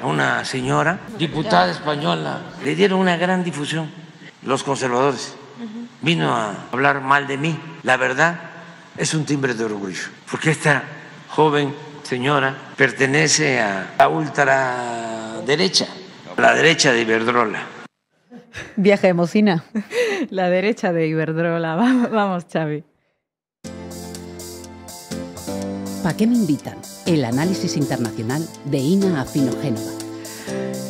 a una señora, diputada española. Le dieron una gran difusión los conservadores. Vino a hablar mal de mí. La verdad es un timbre de orgullo, porque esta joven señora pertenece a la ultraderecha, derecha, la derecha de Iberdrola. Viaje de mocina. La derecha de Iberdrola. Vamos, Xavi. ¿Para qué me invitan? El análisis internacional de INA Afino Génova.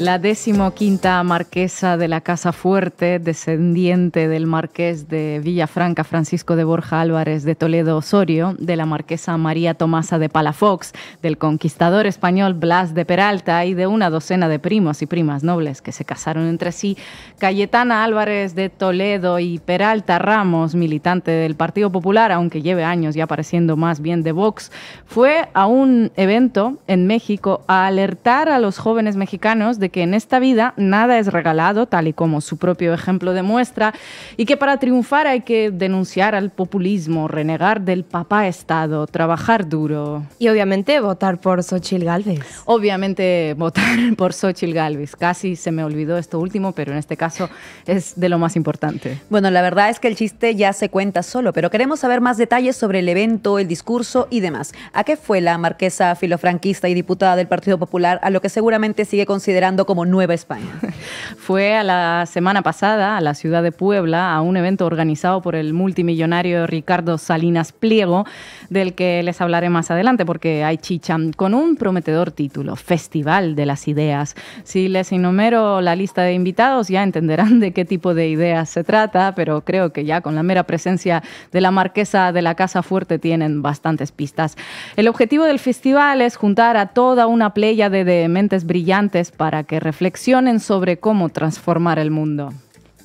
La decimoquinta marquesa de la Casa Fuerte, descendiente del marqués de Villafranca Francisco de Borja Álvarez de Toledo Osorio, de la marquesa María Tomasa de Palafox, del conquistador español Blas de Peralta y de una docena de primos y primas nobles que se casaron entre sí, Cayetana Álvarez de Toledo y Peralta Ramos, militante del Partido Popular, aunque lleve años ya apareciendo más bien de Vox, fue a un evento en México a alertar a los jóvenes mexicanos de que en esta vida nada es regalado, tal y como su propio ejemplo demuestra, y que para triunfar hay que denunciar al populismo, renegar del papá Estado, trabajar duro. Y obviamente votar por Xochitl Galvez. Obviamente votar por Xochitl Galvez. Casi se me olvidó esto último, pero en este caso es de lo más importante. Bueno, la verdad es que el chiste ya se cuenta solo, pero queremos saber más detalles sobre el evento, el discurso y demás. ¿A qué fue la marquesa filofranquista y diputada del Partido Popular a lo que seguramente sigue considerando como Nueva España. Fue a la semana pasada a la ciudad de Puebla a un evento organizado por el multimillonario Ricardo Salinas Pliego, del que les hablaré más adelante porque hay chicha, con un prometedor título, Festival de las Ideas. Si les enumero la lista de invitados ya entenderán de qué tipo de ideas se trata, pero creo que ya con la mera presencia de la marquesa de la Casa Fuerte tienen bastantes pistas. El objetivo del festival es juntar a toda una playa de mentes brillantes para que reflexionen sobre cómo transformar el mundo.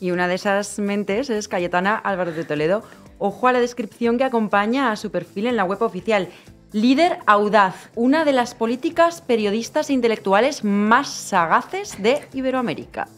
Y una de esas mentes es Cayetana Álvarez de Toledo. Ojo a la descripción que acompaña a su perfil en la web oficial. Líder audaz, una de las políticas, periodistas e intelectuales más sagaces de Iberoamérica.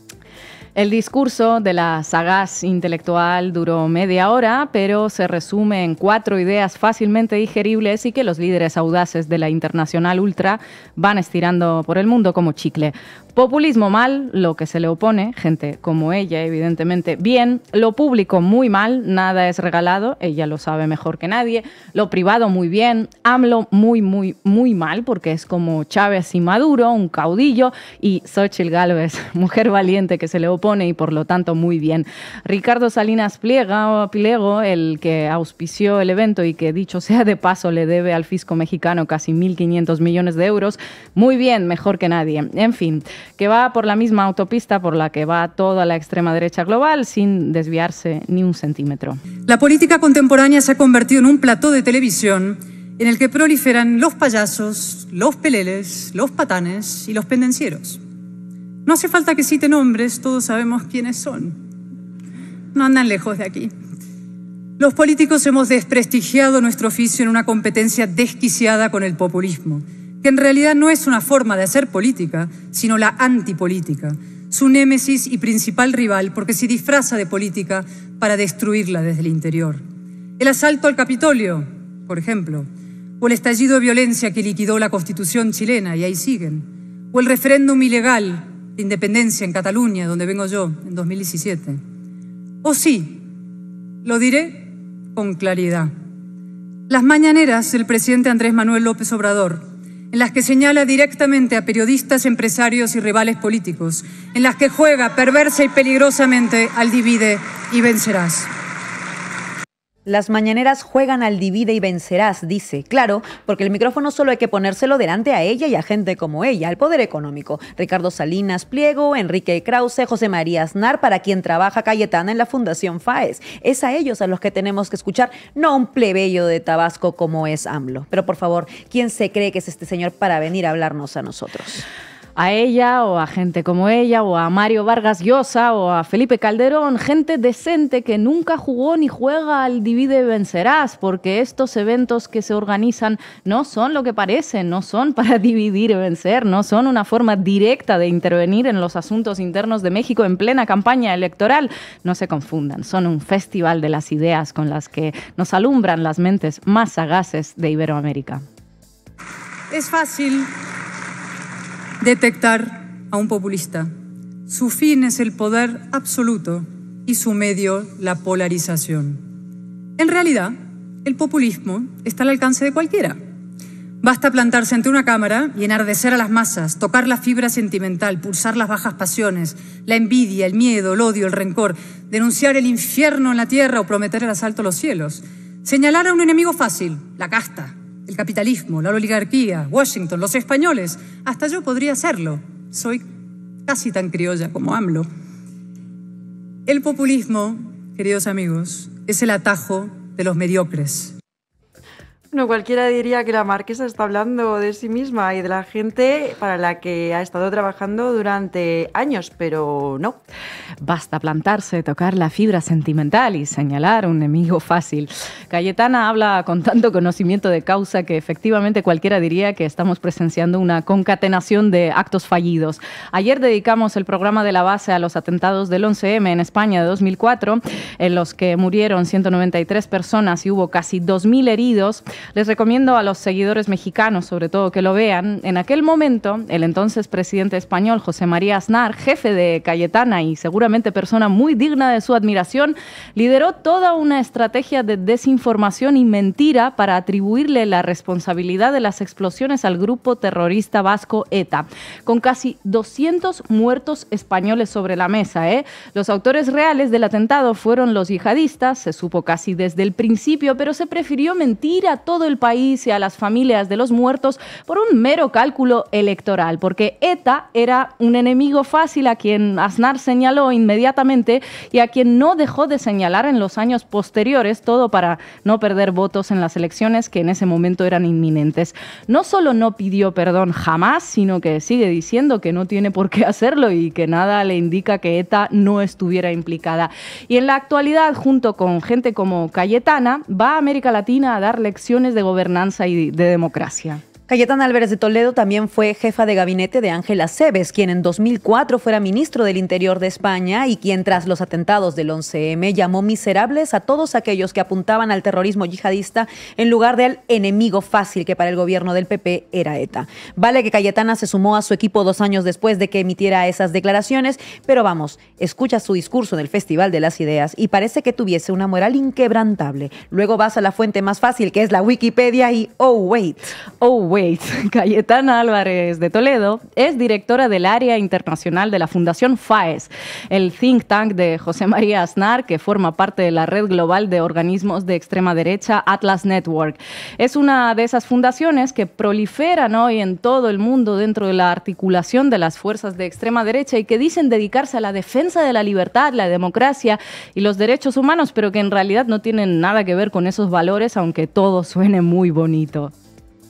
El discurso de la sagaz intelectual duró media hora, pero se resume en cuatro ideas fácilmente digeribles y que los líderes audaces de la Internacional Ultra van estirando por el mundo como chicle. Populismo mal, lo que se le opone, gente como ella, evidentemente, bien, lo público muy mal, nada es regalado, ella lo sabe mejor que nadie, lo privado muy bien, AMLO muy, muy, muy mal, porque es como Chávez y Maduro, un caudillo, y Xochitl Gálvez, mujer valiente que se le opone y por lo tanto muy bien. Ricardo Salinas Pliego, el que auspició el evento y que dicho sea de paso le debe al fisco mexicano casi 1.500 millones de euros, muy bien, mejor que nadie. En fin, que va por la misma autopista por la que va toda la extrema derecha global sin desviarse ni un centímetro. La política contemporánea se ha convertido en un plató de televisión en el que proliferan los payasos, los peleles, los patanes y los pendencieros. No hace falta que cite nombres, todos sabemos quiénes son. No andan lejos de aquí. Los políticos hemos desprestigiado nuestro oficio en una competencia desquiciada con el populismo que en realidad no es una forma de hacer política, sino la antipolítica, su némesis y principal rival porque se disfraza de política para destruirla desde el interior. El asalto al Capitolio, por ejemplo, o el estallido de violencia que liquidó la Constitución chilena, y ahí siguen, o el referéndum ilegal de independencia en Cataluña, donde vengo yo, en 2017. O sí, lo diré con claridad. Las mañaneras del presidente Andrés Manuel López Obrador en las que señala directamente a periodistas, empresarios y rivales políticos, en las que juega perversa y peligrosamente al divide y vencerás. Las mañaneras juegan al divide y vencerás, dice. Claro, porque el micrófono solo hay que ponérselo delante a ella y a gente como ella, al poder económico. Ricardo Salinas Pliego, Enrique Krause, José María Aznar, para quien trabaja Cayetana en la Fundación FAES. Es a ellos a los que tenemos que escuchar, no a un plebeyo de Tabasco como es AMLO. Pero por favor, ¿quién se cree que es este señor para venir a hablarnos a nosotros? a ella o a gente como ella o a Mario Vargas Llosa o a Felipe Calderón, gente decente que nunca jugó ni juega al divide y vencerás, porque estos eventos que se organizan no son lo que parecen, no son para dividir y vencer, no son una forma directa de intervenir en los asuntos internos de México en plena campaña electoral. No se confundan, son un festival de las ideas con las que nos alumbran las mentes más sagaces de Iberoamérica. Es fácil detectar a un populista. Su fin es el poder absoluto y su medio la polarización. En realidad, el populismo está al alcance de cualquiera. Basta plantarse ante una cámara y enardecer a las masas, tocar la fibra sentimental, pulsar las bajas pasiones, la envidia, el miedo, el odio, el rencor, denunciar el infierno en la tierra o prometer el asalto a los cielos. Señalar a un enemigo fácil, la casta, el capitalismo, la oligarquía, Washington, los españoles. Hasta yo podría serlo. Soy casi tan criolla como AMLO. El populismo, queridos amigos, es el atajo de los mediocres, no, cualquiera diría que la marquesa está hablando de sí misma y de la gente para la que ha estado trabajando durante años, pero no. Basta plantarse, tocar la fibra sentimental y señalar un enemigo fácil. Cayetana habla con tanto conocimiento de causa que efectivamente cualquiera diría que estamos presenciando una concatenación de actos fallidos. Ayer dedicamos el programa de la base a los atentados del 11M en España de 2004, en los que murieron 193 personas y hubo casi 2.000 heridos. Les recomiendo a los seguidores mexicanos, sobre todo, que lo vean. En aquel momento, el entonces presidente español José María Aznar, jefe de Cayetana y seguramente persona muy digna de su admiración, lideró toda una estrategia de desinformación y mentira para atribuirle la responsabilidad de las explosiones al grupo terrorista vasco ETA, con casi 200 muertos españoles sobre la mesa. ¿eh? Los autores reales del atentado fueron los yihadistas, se supo casi desde el principio, pero se prefirió mentir a todo el país y a las familias de los muertos por un mero cálculo electoral, porque ETA era un enemigo fácil a quien Aznar señaló inmediatamente y a quien no dejó de señalar en los años posteriores, todo para no perder votos en las elecciones que en ese momento eran inminentes. No solo no pidió perdón jamás, sino que sigue diciendo que no tiene por qué hacerlo y que nada le indica que ETA no estuviera implicada. Y en la actualidad, junto con gente como Cayetana, va a América Latina a dar lecciones de gobernanza y de democracia. Cayetana Álvarez de Toledo también fue jefa de gabinete de Ángela Cebes, quien en 2004 fuera ministro del Interior de España y quien tras los atentados del 11M llamó miserables a todos aquellos que apuntaban al terrorismo yihadista en lugar del enemigo fácil que para el gobierno del PP era ETA. Vale que Cayetana se sumó a su equipo dos años después de que emitiera esas declaraciones, pero vamos, escucha su discurso en el Festival de las Ideas y parece que tuviese una moral inquebrantable. Luego vas a la fuente más fácil que es la Wikipedia y oh wait, oh wait. Cayetana Álvarez de Toledo, es directora del área internacional de la Fundación FAES, el think tank de José María Aznar, que forma parte de la red global de organismos de extrema derecha Atlas Network. Es una de esas fundaciones que proliferan hoy en todo el mundo dentro de la articulación de las fuerzas de extrema derecha y que dicen dedicarse a la defensa de la libertad, la democracia y los derechos humanos, pero que en realidad no tienen nada que ver con esos valores, aunque todo suene muy bonito.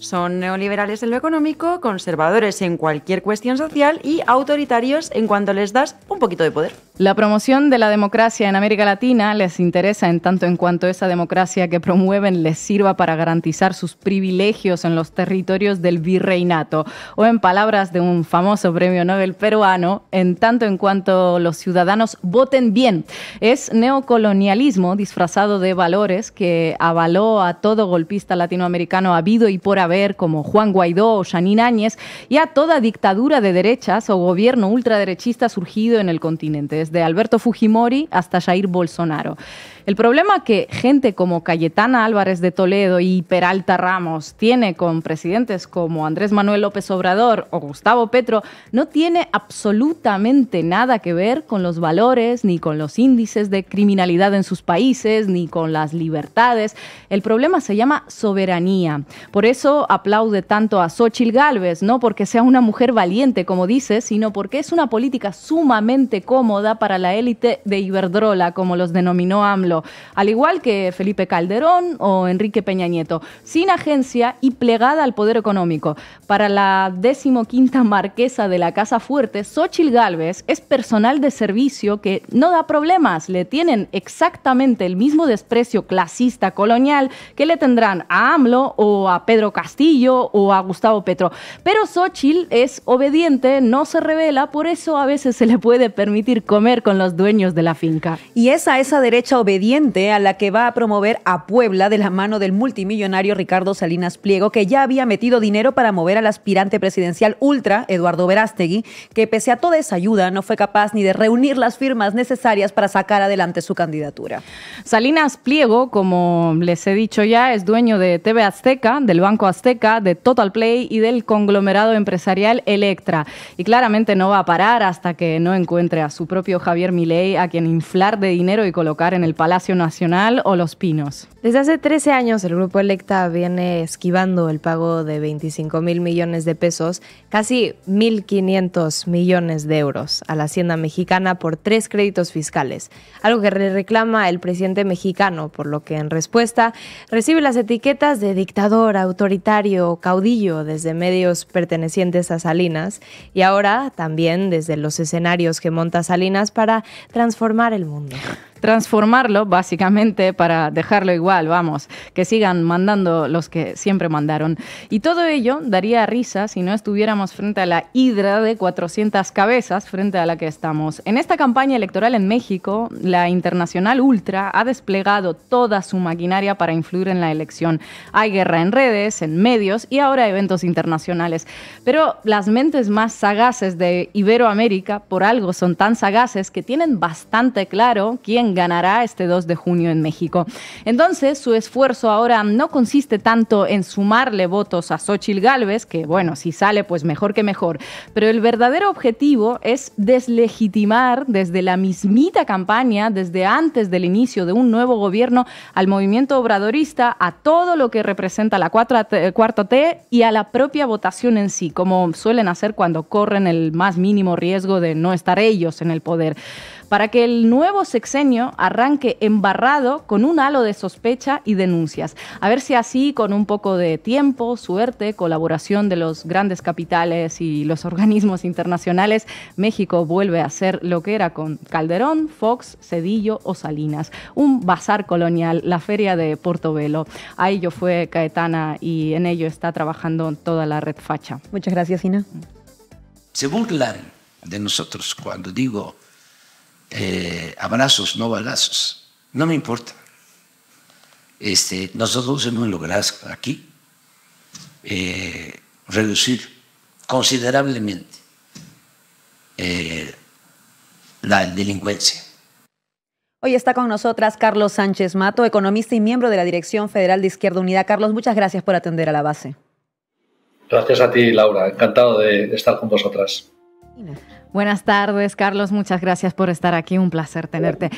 Son neoliberales en lo económico, conservadores en cualquier cuestión social y autoritarios en cuanto les das un poquito de poder. La promoción de la democracia en América Latina les interesa en tanto en cuanto esa democracia que promueven les sirva para garantizar sus privilegios en los territorios del virreinato, o en palabras de un famoso premio Nobel peruano, en tanto en cuanto los ciudadanos voten bien. Es neocolonialismo disfrazado de valores que avaló a todo golpista latinoamericano habido y por haber, como Juan Guaidó o Janine Áñez, y a toda dictadura de derechas o gobierno ultraderechista surgido en el continente de Alberto Fujimori hasta Jair Bolsonaro. El problema que gente como Cayetana Álvarez de Toledo y Peralta Ramos tiene con presidentes como Andrés Manuel López Obrador o Gustavo Petro no tiene absolutamente nada que ver con los valores, ni con los índices de criminalidad en sus países, ni con las libertades. El problema se llama soberanía. Por eso aplaude tanto a Xochil Gálvez, no porque sea una mujer valiente, como dice, sino porque es una política sumamente cómoda para la élite de Iberdrola, como los denominó AMLO al igual que Felipe Calderón o Enrique Peña Nieto, sin agencia y plegada al poder económico. Para la decimoquinta marquesa de la Casa Fuerte, Xochil Gálvez es personal de servicio que no da problemas, le tienen exactamente el mismo desprecio clasista colonial que le tendrán a AMLO o a Pedro Castillo o a Gustavo Petro. Pero Xochil es obediente, no se revela, por eso a veces se le puede permitir comer con los dueños de la finca. Y es a esa derecha obediente a la que va a promover a Puebla de la mano del multimillonario Ricardo Salinas Pliego, que ya había metido dinero para mover al aspirante presidencial ultra, Eduardo Verástegui, que pese a toda esa ayuda no fue capaz ni de reunir las firmas necesarias para sacar adelante su candidatura. Salinas Pliego, como les he dicho ya, es dueño de TV Azteca, del Banco Azteca, de Total Play y del conglomerado empresarial Electra. Y claramente no va a parar hasta que no encuentre a su propio Javier Milei, a quien inflar de dinero y colocar en el palacio Palacio Nacional o Los Pinos. Desde hace 13 años el Grupo Electa viene esquivando el pago de 25 mil millones de pesos, casi 1.500 millones de euros a la Hacienda mexicana por tres créditos fiscales, algo que reclama el presidente mexicano, por lo que en respuesta recibe las etiquetas de dictador, autoritario, caudillo desde medios pertenecientes a Salinas y ahora también desde los escenarios que monta Salinas para transformar el mundo transformarlo básicamente para dejarlo igual, vamos, que sigan mandando los que siempre mandaron. Y todo ello daría risa si no estuviéramos frente a la hidra de 400 cabezas frente a la que estamos. En esta campaña electoral en México, la Internacional Ultra ha desplegado toda su maquinaria para influir en la elección. Hay guerra en redes, en medios y ahora eventos internacionales. Pero las mentes más sagaces de Iberoamérica por algo son tan sagaces que tienen bastante claro quién ganará este 2 de junio en México. Entonces, su esfuerzo ahora no consiste tanto en sumarle votos a Xochitl Gálvez, que bueno, si sale, pues mejor que mejor. Pero el verdadero objetivo es deslegitimar desde la mismita campaña, desde antes del inicio de un nuevo gobierno, al movimiento obradorista, a todo lo que representa la eh, cuarta T y a la propia votación en sí, como suelen hacer cuando corren el más mínimo riesgo de no estar ellos en el poder para que el nuevo sexenio arranque embarrado con un halo de sospecha y denuncias. A ver si así, con un poco de tiempo, suerte, colaboración de los grandes capitales y los organismos internacionales, México vuelve a ser lo que era con Calderón, Fox, Cedillo o Salinas. Un bazar colonial, la feria de Portobelo. Ahí yo fue Caetana y en ello está trabajando toda la red facha. Muchas gracias, Ina. Se burlan de nosotros cuando digo eh, abrazos, no balazos. No me importa. Este, nosotros hemos logrado aquí eh, reducir considerablemente eh, la delincuencia. Hoy está con nosotras Carlos Sánchez Mato, economista y miembro de la Dirección Federal de Izquierda Unida. Carlos, muchas gracias por atender a la base. Gracias a ti, Laura. Encantado de estar con vosotras. Buenas tardes, Carlos. Muchas gracias por estar aquí. Un placer tenerte.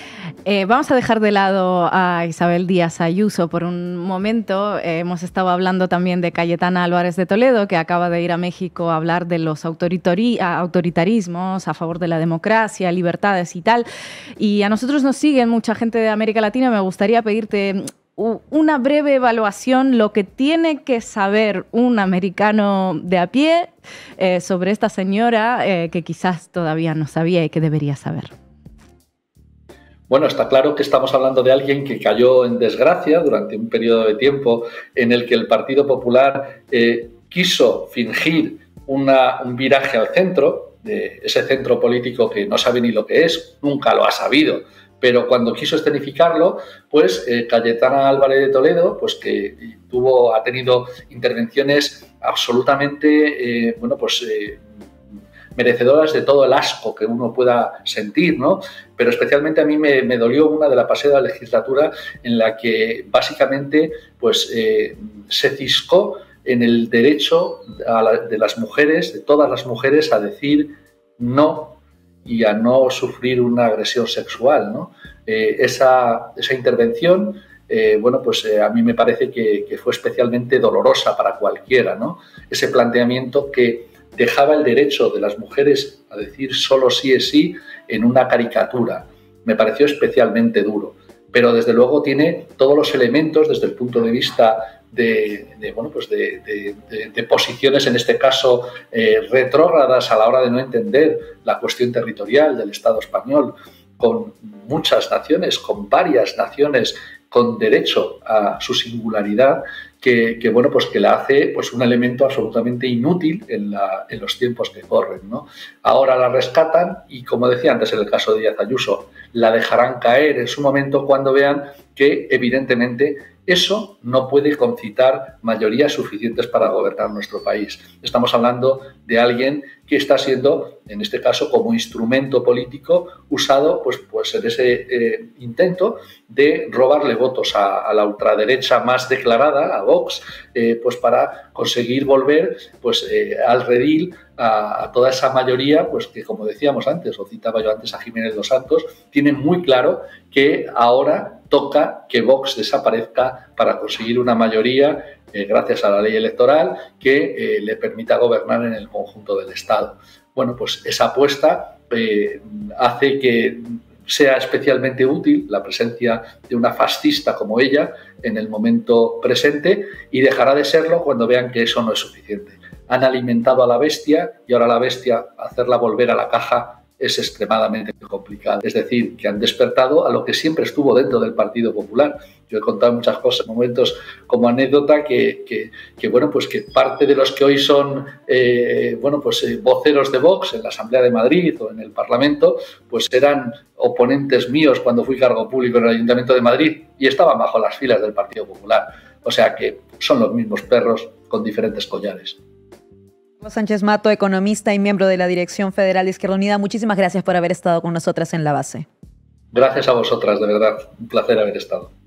Eh, vamos a dejar de lado a Isabel Díaz Ayuso por un momento. Eh, hemos estado hablando también de Cayetana Álvarez de Toledo, que acaba de ir a México a hablar de los autoritarismos a favor de la democracia, libertades y tal. Y a nosotros nos sigue mucha gente de América Latina. Me gustaría pedirte una breve evaluación, lo que tiene que saber un americano de a pie eh, sobre esta señora eh, que quizás todavía no sabía y que debería saber. Bueno, está claro que estamos hablando de alguien que cayó en desgracia durante un periodo de tiempo en el que el Partido Popular eh, quiso fingir un viraje al centro, de ese centro político que no sabe ni lo que es, nunca lo ha sabido, pero cuando quiso escenificarlo, pues eh, Cayetana Álvarez de Toledo, pues que tuvo, ha tenido intervenciones absolutamente, eh, bueno, pues eh, merecedoras de todo el asco que uno pueda sentir, ¿no? Pero especialmente a mí me, dolió una de la pasada legislatura en la que básicamente, pues se ciscó en el derecho de las mujeres, de todas las mujeres, a decir no y a no sufrir una agresión sexual. Eh, esa, intervención, eh, bueno, pues eh, a mí me parece que, fue especialmente dolorosa para cualquiera. ¿no? Ese planteamiento que dejaba el derecho de las mujeres a decir solo sí es sí en una caricatura. Me pareció especialmente duro. Pero desde luego tiene todos los elementos desde el punto de vista de, bueno, pues de, posiciones, en este caso, eh, retrógradas a la hora de no entender la cuestión territorial del Estado español, con muchas naciones, con varias naciones con derecho a su singularidad, que, bueno, pues que la hace pues, un elemento absolutamente inútil en, la, en los tiempos que corren. Ahora la rescatan y, como decía antes en el caso de Díaz Ayuso, la dejarán caer en su momento cuando vean que evidentemente eso no puede concitar mayorías suficientes para gobernar nuestro país. Estamos hablando de alguien que está siendo, en este caso, como instrumento político usado pues, pues en ese eh, intento de robarle votos a, la ultraderecha más declarada, a Vox, eh, pues para conseguir volver pues, eh, al redil a, toda esa mayoría, pues que como decíamos antes, o citaba yo antes a Jiménez Dos Santos, tiene muy claro que ahora toca que Vox desaparezca para conseguir una mayoría, eh, gracias a la ley electoral, que eh, le permita gobernar en el conjunto del Estado. Bueno, pues esa apuesta eh, hace que sea especialmente útil la presencia de una fascista como ella en el momento presente y dejará de serlo cuando vean que eso no es suficiente. Han alimentado a la bestia y ahora la bestia hacerla volver a la caja es extremadamente complicado. Es decir, que han despertado a lo que siempre estuvo dentro del Partido Popular. Yo he contado muchas cosas, en momentos como anécdota que, bueno, pues que parte de los que hoy son, eh, bueno, pues eh, voceros de Vox en la Asamblea de Madrid o en el Parlamento, pues eran oponentes míos cuando fui cargo público en el Ayuntamiento de Madrid y estaban bajo las filas del Partido Popular. O sea que son los mismos perros con diferentes collares. Sánchez Mato, economista y miembro de la Dirección Federal de Izquierda Unida, muchísimas gracias por haber estado con nosotras en la base. Gracias a vosotras, de verdad. Un placer haber estado.